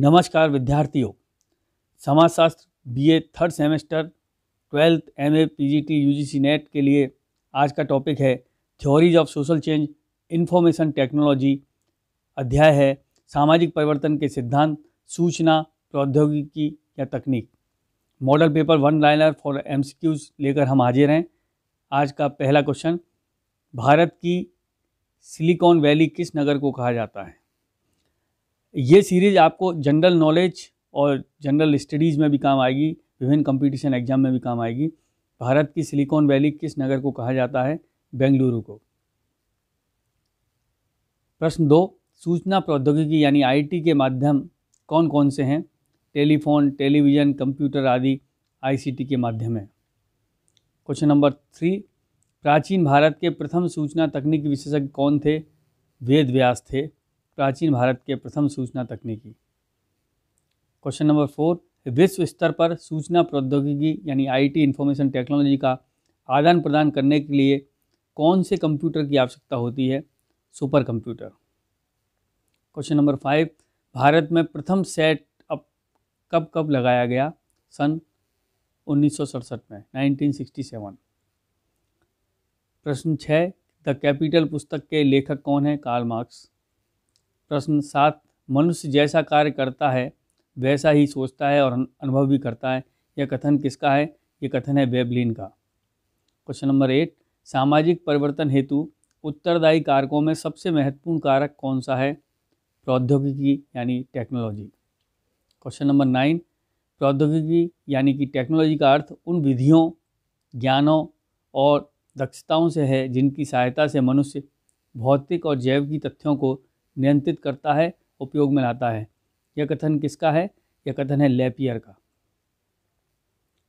नमस्कार विद्यार्थियों समाजशास्त्र BA third semester twelfth M A P G T U G C NET के लिए आज का टॉपिक है theories of social change information technology अध्याय है सामाजिक परिवर्तन के सिद्धांत सूचना प्रौद्योगिकी या तकनीक model paper one liner for M लेकर हम हाजिर हैं आज का पहला क्वेश्चन भारत की सिलिकॉन वैली किस नगर को कहा जाता है ये सीरीज़ आपको जनरल नॉलेज और जनरल स्टडीज़ में भी काम आएगी विभिन्न कंपटीशन एग्जाम में भी काम आएगी भारत की सिलिकॉन वैली किस नगर को कहा जाता है बेंगलुरु को प्रश्न दो सूचना प्रौद्योगिकी यानी आईटी के माध्यम कौन कौन से हैं टेलीफोन टेलीविज़न कंप्यूटर आदि आईसीटी के माध्यम है क्वेश्चन नंबर थ्री प्राचीन भारत के प्रथम सूचना तकनीकी विशेषज्ञ कौन थे वेद व्यास थे प्राचीन भारत के प्रथम सूचना तकनीकी क्वेश्चन नंबर फोर विश्व स्तर पर सूचना प्रौद्योगिकी यानी आईटी इंफॉर्मेशन टेक्नोलॉजी का आदान प्रदान करने के लिए कौन से कंप्यूटर की आवश्यकता होती है super computer question number five भारत में प्रथम सेट अप कब कब लगाया गया सन उन्नीस में 1967 प्रश्न छः द कैपिटल पुस्तक के लेखक कौन है कार्ल मार्क्स प्रश्न सात मनुष्य जैसा कार्य करता है वैसा ही सोचता है और अनुभव भी करता है यह कथन किसका है ये कथन है बेबलिन का क्वेश्चन नंबर एट सामाजिक परिवर्तन हेतु उत्तरदायी कारकों में सबसे महत्वपूर्ण कारक कौन सा है प्रौद्योगिकी यानी टेक्नोलॉजी क्वेश्चन नंबर नाइन प्रौद्योगिकी यानी कि टेक्नोलॉजी का अर्थ उन विधियों ज्ञानों और दक्षताओं से है जिनकी सहायता से मनुष्य भौतिक और जैव की तथ्यों को नियंत्रित करता है उपयोग में लाता है यह कथन किसका है यह कथन है लेपियर का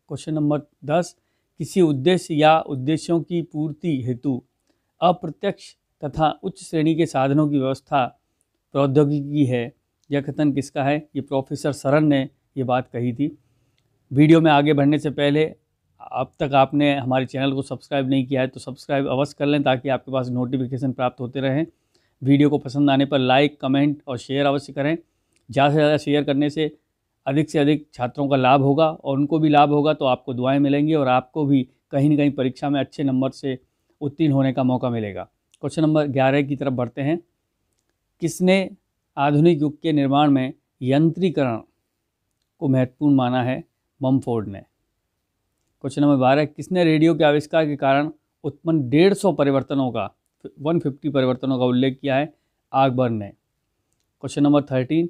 क्वेश्चन नंबर दस किसी उद्देश्य या उद्देश्यों की पूर्ति हेतु अप्रत्यक्ष तथा उच्च श्रेणी के साधनों की व्यवस्था प्रौद्योगिकी है यह कथन किसका है ये प्रोफेसर सरन ने ये बात कही थी वीडियो में आगे बढ़ने से पहले अब तक आपने हमारे चैनल को सब्सक्राइब नहीं किया है तो सब्सक्राइब अवश्य कर लें ताकि आपके पास नोटिफिकेशन प्राप्त होते रहें वीडियो को पसंद आने पर लाइक कमेंट और शेयर अवश्य करें ज़्यादा से ज़्यादा शेयर करने से अधिक से अधिक छात्रों का लाभ होगा और उनको भी लाभ होगा तो आपको दुआएं मिलेंगी और आपको भी कहीं ना कहीं परीक्षा में अच्छे नंबर से उत्तीर्ण होने का मौका मिलेगा क्वेश्चन नंबर ग्यारह की तरफ बढ़ते हैं किसने आधुनिक युग के निर्माण में यंत्रीकरण को महत्वपूर्ण माना है ममफोर्ड ने क्वेश्चन नंबर बारह किसने रेडियो के आविष्कार के कारण उत्पन्न डेढ़ सौ परिवर्तनों का वन फिफ्टी परिवर्तनों का उल्लेख किया है आकबर ने क्वेश्चन नंबर थर्टीन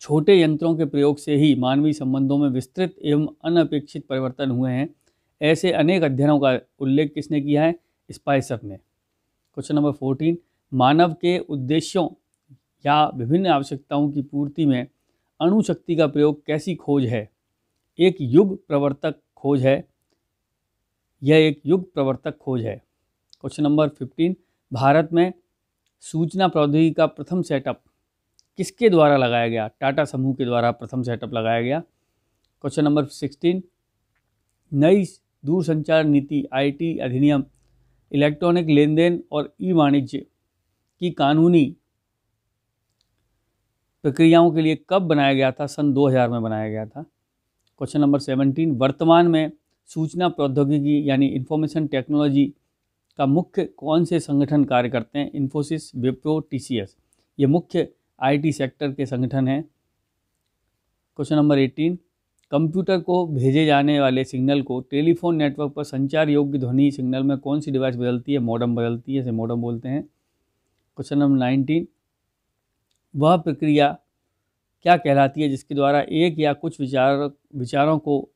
छोटे यंत्रों के प्रयोग से ही मानवीय संबंधों में विस्तृत एवं अनपेक्षित परिवर्तन हुए हैं ऐसे अनेक अध्ययनों का उल्लेख किसने किया है स्पाइसअप ने क्वेश्चन नंबर फोर्टीन मानव के उद्देश्यों या विभिन्न आवश्यकताओं की पूर्ति में अणुशक्ति का प्रयोग कैसी खोज है एक युग प्रवर्तक खोज है यह एक युग प्रवर्तक खोज है क्वेश्चन नंबर फिफ्टीन भारत में सूचना प्रौद्योगिकी का प्रथम सेटअप किसके द्वारा लगाया गया टाटा समूह के द्वारा प्रथम सेटअप लगाया गया क्वेश्चन नंबर सिक्सटीन नई दूरसंचार नीति आईटी अधिनियम इलेक्ट्रॉनिक लेन देन और ई वाणिज्य की कानूनी प्रक्रियाओं के लिए कब बनाया गया था सन 2000 में बनाया गया था क्वेश्चन नंबर 17 वर्तमान में सूचना प्रौद्योगिकी यानी इन्फॉर्मेशन टेक्नोलॉजी का मुख्य कौन से संगठन कार्य करते हैं इन्फोसिस विप्रो टीसीएस ये मुख्य आईटी सेक्टर के संगठन हैं क्वेश्चन नंबर एटीन कंप्यूटर को भेजे जाने वाले सिग्नल को टेलीफोन नेटवर्क पर संचार योग्य ध्वनि सिग्नल में कौन सी डिवाइस बदलती है मॉडम बदलती है इसे मॉडम बोलते हैं क्वेश्चन नंबर नाइनटीन वह प्रक्रिया क्या कहलाती है जिसके द्वारा एक या कुछ विचार विचारों को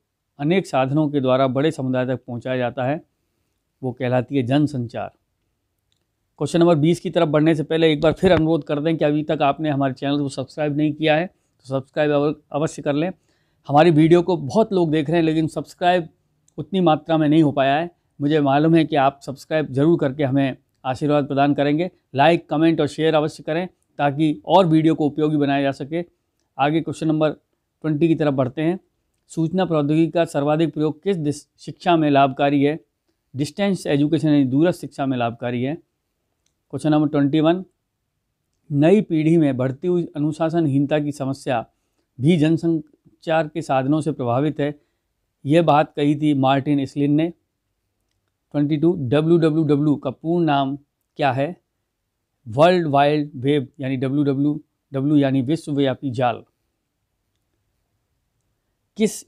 अनेक साधनों के द्वारा बड़े समुदाय तक पहुंचाया जाता है वो कहलाती है जनसंचार क्वेश्चन नंबर बीस की तरफ बढ़ने से पहले एक बार फिर अनुरोध कर दें कि अभी तक आपने हमारे चैनल को सब्सक्राइब नहीं किया है तो सब्सक्राइब अवश्य कर लें हमारी वीडियो को बहुत लोग देख रहे हैं लेकिन सब्सक्राइब उतनी मात्रा में नहीं हो पाया है मुझे मालूम है कि आप सब्सक्राइब ज़रूर करके हमें आशीर्वाद प्रदान करेंगे लाइक कमेंट और शेयर अवश्य करें ताकि और वीडियो को उपयोगी बनाया जा सके आगे क्वेश्चन नंबर ट्वेंटी की तरफ बढ़ते हैं सूचना प्रौद्योगिकी का सर्वाधिक प्रयोग किस शिक्षा में लाभकारी है डिस्टेंस एजुकेशन यानी दूरस्थ शिक्षा में लाभकारी है क्वेश्चन नंबर ट्वेंटी वन नई पीढ़ी में बढ़ती हुई अनुशासनहीनता की समस्या भी जनसंचार के साधनों से प्रभावित है यह बात कही थी मार्टिन इसलिन ने twenty two W W W का पूर्ण नाम क्या है वर्ल्ड वाइल्ड वेब यानी डब्ल्यू डब्ल्यू डब्ल्यू यानी विश्वव्यापी जाल किस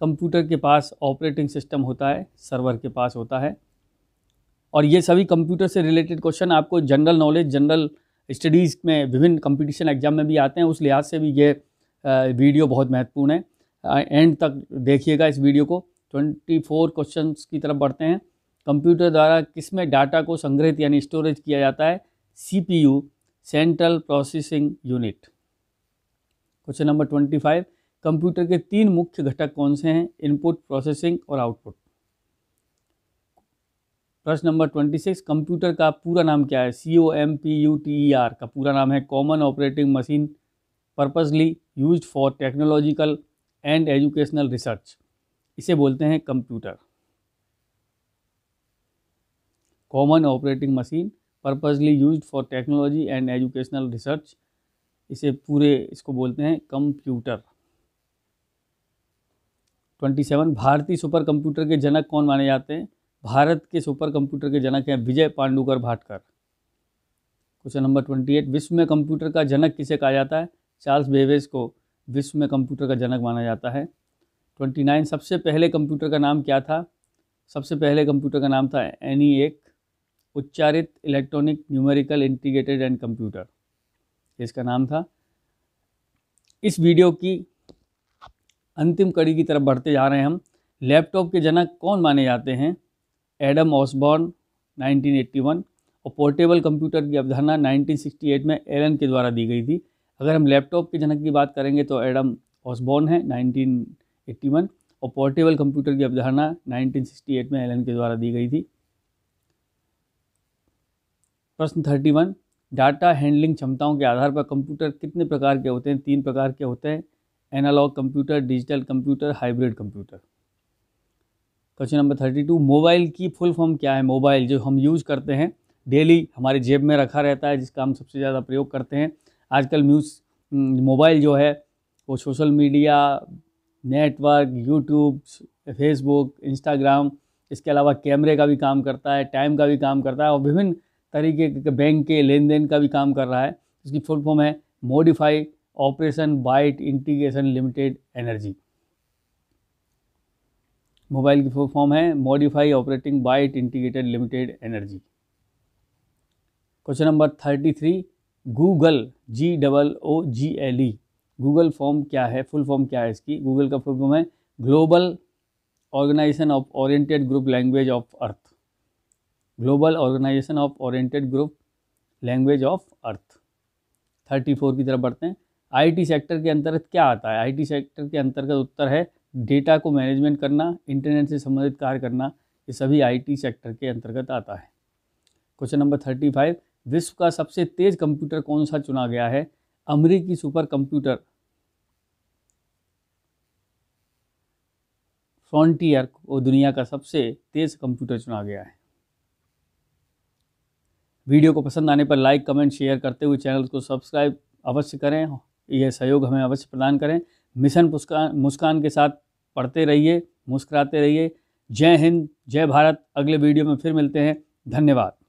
कंप्यूटर के पास ऑपरेटिंग सिस्टम होता है सर्वर के पास होता है और ये सभी कंप्यूटर से रिलेटेड क्वेश्चन आपको जनरल नॉलेज जनरल स्टडीज़ में विभिन्न कंपटीशन एग्जाम में भी आते हैं उस लिहाज से भी ये वीडियो बहुत महत्वपूर्ण है एंड तक देखिएगा इस वीडियो को 24 क्वेश्चंस की तरफ बढ़ते हैं कंप्यूटर द्वारा किस में डाटा को संग्रहित यानी स्टोरेज किया जाता है CPU central processing unit question number five computer के तीन मुख्य घटक कौन से हैं इनपुट प्रोसेसिंग और आउटपुट प्रश्न नंबर ट्वेंटी सिक्स कंप्यूटर का पूरा नाम क्या है C O M P U T E R का पूरा नाम है common operating machine purposely use for technological and educational research इसे बोलते हैं computer common operating machine purposely use for technology and educational research इसे पूरे इसको बोलते हैं कंप्यूटर ट्वेंटी सेवन भारतीय सुपर कंप्यूटर के जनक कौन माने जाते हैं भारत के सुपर कंप्यूटर के जनक हैं Vijay Pandurang Bhatkar question number twenty eight विश्व में कंप्यूटर का जनक किसे कहा जाता है चार्ल्स बेवेस को विश्व में कंप्यूटर का जनक माना जाता है ट्वेंटी नाइन सबसे पहले कंप्यूटर का नाम क्या था सबसे पहले कंप्यूटर का नाम था एनी एक उच्चारित electronic numerical integrated and computer इसका नाम था इस वीडियो की अंतिम कड़ी की तरफ बढ़ते जा रहे हैं हम लैपटॉप के जनक कौन माने जाते हैं एडम ऑसबॉर्न 1981 और पोर्टेबल कंप्यूटर की अवधारणा 1968 में एलन के द्वारा दी गई थी अगर हम लैपटॉप के जनक की बात करेंगे तो एडम ऑसबॉर्न है 1981 और पोर्टेबल कंप्यूटर की अवधारणा 1968 में एलन के द्वारा दी गई थी प्रश्न 31 डाटा हैंडलिंग क्षमताओं के आधार पर कंप्यूटर कितने प्रकार के होते हैं तीन प्रकार के होते हैं analog computer digital computer hybrid computer question number thirty two mobile की फुल फॉर्म क्या है मोबाइल जो हम यूज करते हैं डेली हमारे जेब में रखा रहता है जिसका हम सबसे ज़्यादा प्रयोग करते हैं आजकल न्यूज़ मोबाइल जो है वो social media network YouTube Facebook Instagram इसके अलावा कैमरे का भी काम करता है टाइम का भी काम करता है और विभिन्न तरीके के बैंक के लेन देन का भी काम कर रहा है इसकी फुल फॉर्म है modify operation byte integration limited energy mobile की फुल फॉर्म है modify operating byte integrated limited energy question number thirty three Google G double O G L E Google form क्या है फुल फॉर्म क्या है इसकी Google का full form है global organization of oriented group language of earth global organization of oriented group language of earth thirty four की तरफ बढ़ते हैं आईटी सेक्टर के अंतर्गत क्या आता है आईटी सेक्टर के अंतर्गत उत्तर है डेटा को मैनेजमेंट करना इंटरनेट से संबंधित कार्य करना ये सभी आईटी सेक्टर के अंतर्गत आता है क्वेश्चन नंबर थर्टी फाइव विश्व का सबसे तेज कंप्यूटर कौन सा चुना गया है अमरीकी सुपर कंप्यूटर फ्रॉन्टियर को दुनिया का सबसे तेज कंप्यूटर चुना गया है वीडियो को पसंद आने पर लाइक कमेंट शेयर करते हुए चैनल को सब्सक्राइब अवश्य करें ये सहयोग हमें अवश्य प्रदान करें मिशन मुस्कान मुस्कान के साथ पढ़ते रहिए मुस्कुराते रहिए जय हिंद जय भारत अगले वीडियो में फिर मिलते हैं धन्यवाद